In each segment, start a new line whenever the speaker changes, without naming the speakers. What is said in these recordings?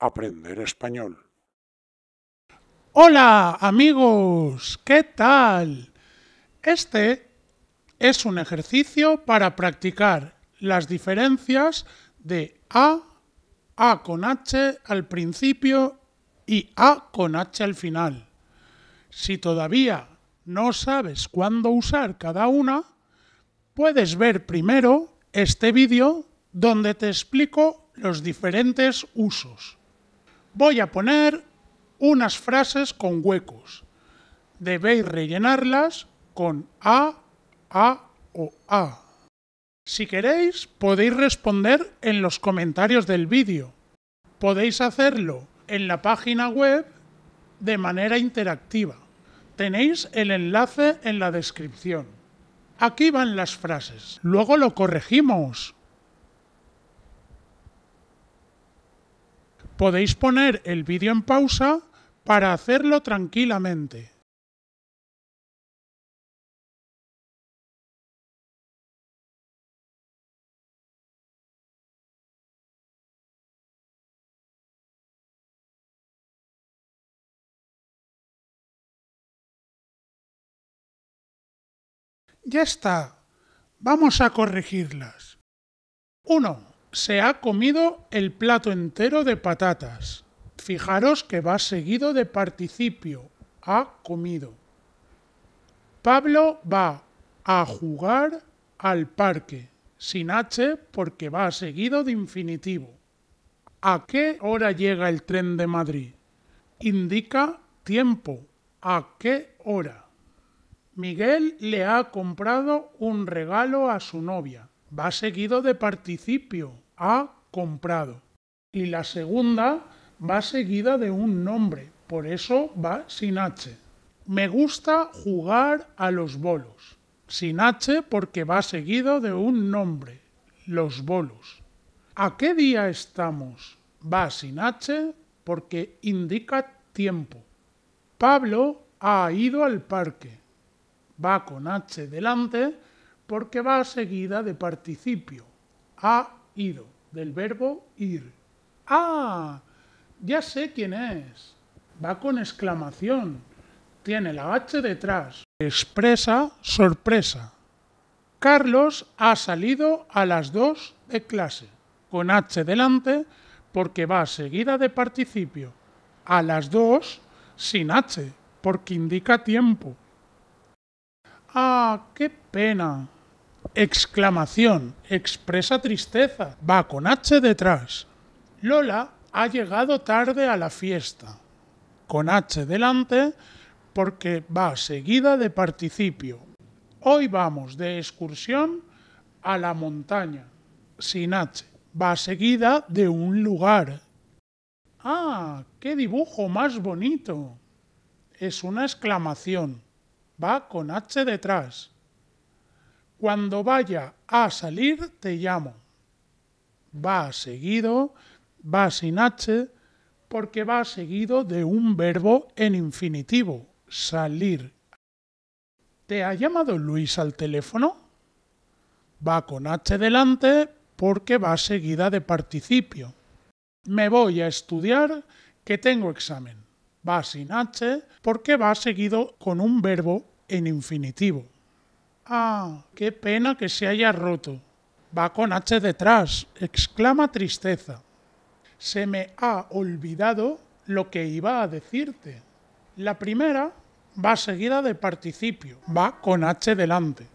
aprender español. Hola amigos, ¿qué tal? Este es un ejercicio para practicar las diferencias de A, A con H al principio y A con H al final. Si todavía no sabes cuándo usar cada una, puedes ver primero este vídeo donde te explico los diferentes usos. Voy a poner unas frases con huecos. Debéis rellenarlas con A, A o A. Si queréis, podéis responder en los comentarios del vídeo. Podéis hacerlo en la página web de manera interactiva. Tenéis el enlace en la descripción. Aquí van las frases. Luego lo corregimos. Podéis poner el vídeo en pausa para hacerlo tranquilamente. Ya está. Vamos a corregirlas. 1. Se ha comido el plato entero de patatas. Fijaros que va seguido de participio. Ha comido. Pablo va a jugar al parque. Sin H porque va seguido de infinitivo. ¿A qué hora llega el tren de Madrid? Indica tiempo. ¿A qué hora? Miguel le ha comprado un regalo a su novia. Va seguido de participio. Ha comprado. Y la segunda va seguida de un nombre. Por eso va sin H. Me gusta jugar a los bolos. Sin H porque va seguido de un nombre. Los bolos. ¿A qué día estamos? Va sin H porque indica tiempo. Pablo ha ido al parque va con H delante porque va seguida de participio. Ha ido, del verbo ir. ¡Ah! Ya sé quién es. Va con exclamación. Tiene la H detrás. Expresa sorpresa. Carlos ha salido a las dos de clase. Con H delante porque va seguida de participio. A las 2 sin H porque indica tiempo. ¡Ah, qué pena! Exclamación, expresa tristeza, va con H detrás. Lola ha llegado tarde a la fiesta, con H delante porque va seguida de participio. Hoy vamos de excursión a la montaña, sin H, va seguida de un lugar. ¡Ah, qué dibujo más bonito! Es una exclamación va con H detrás. Cuando vaya a salir te llamo. Va seguido, va sin H, porque va seguido de un verbo en infinitivo, salir. ¿Te ha llamado Luis al teléfono? Va con H delante porque va seguida de participio. Me voy a estudiar que tengo examen va sin H porque va seguido con un verbo en infinitivo. Ah, qué pena que se haya roto. Va con H detrás, exclama tristeza. Se me ha olvidado lo que iba a decirte. La primera va seguida de participio, va con H delante.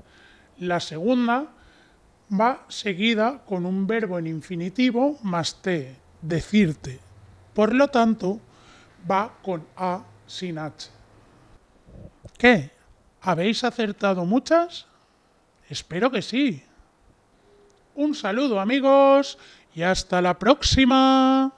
La segunda va seguida con un verbo en infinitivo más T, decirte. Por lo tanto, va con A sin H. ¿Qué? ¿Habéis acertado muchas? Espero que sí. Un saludo amigos y hasta la próxima.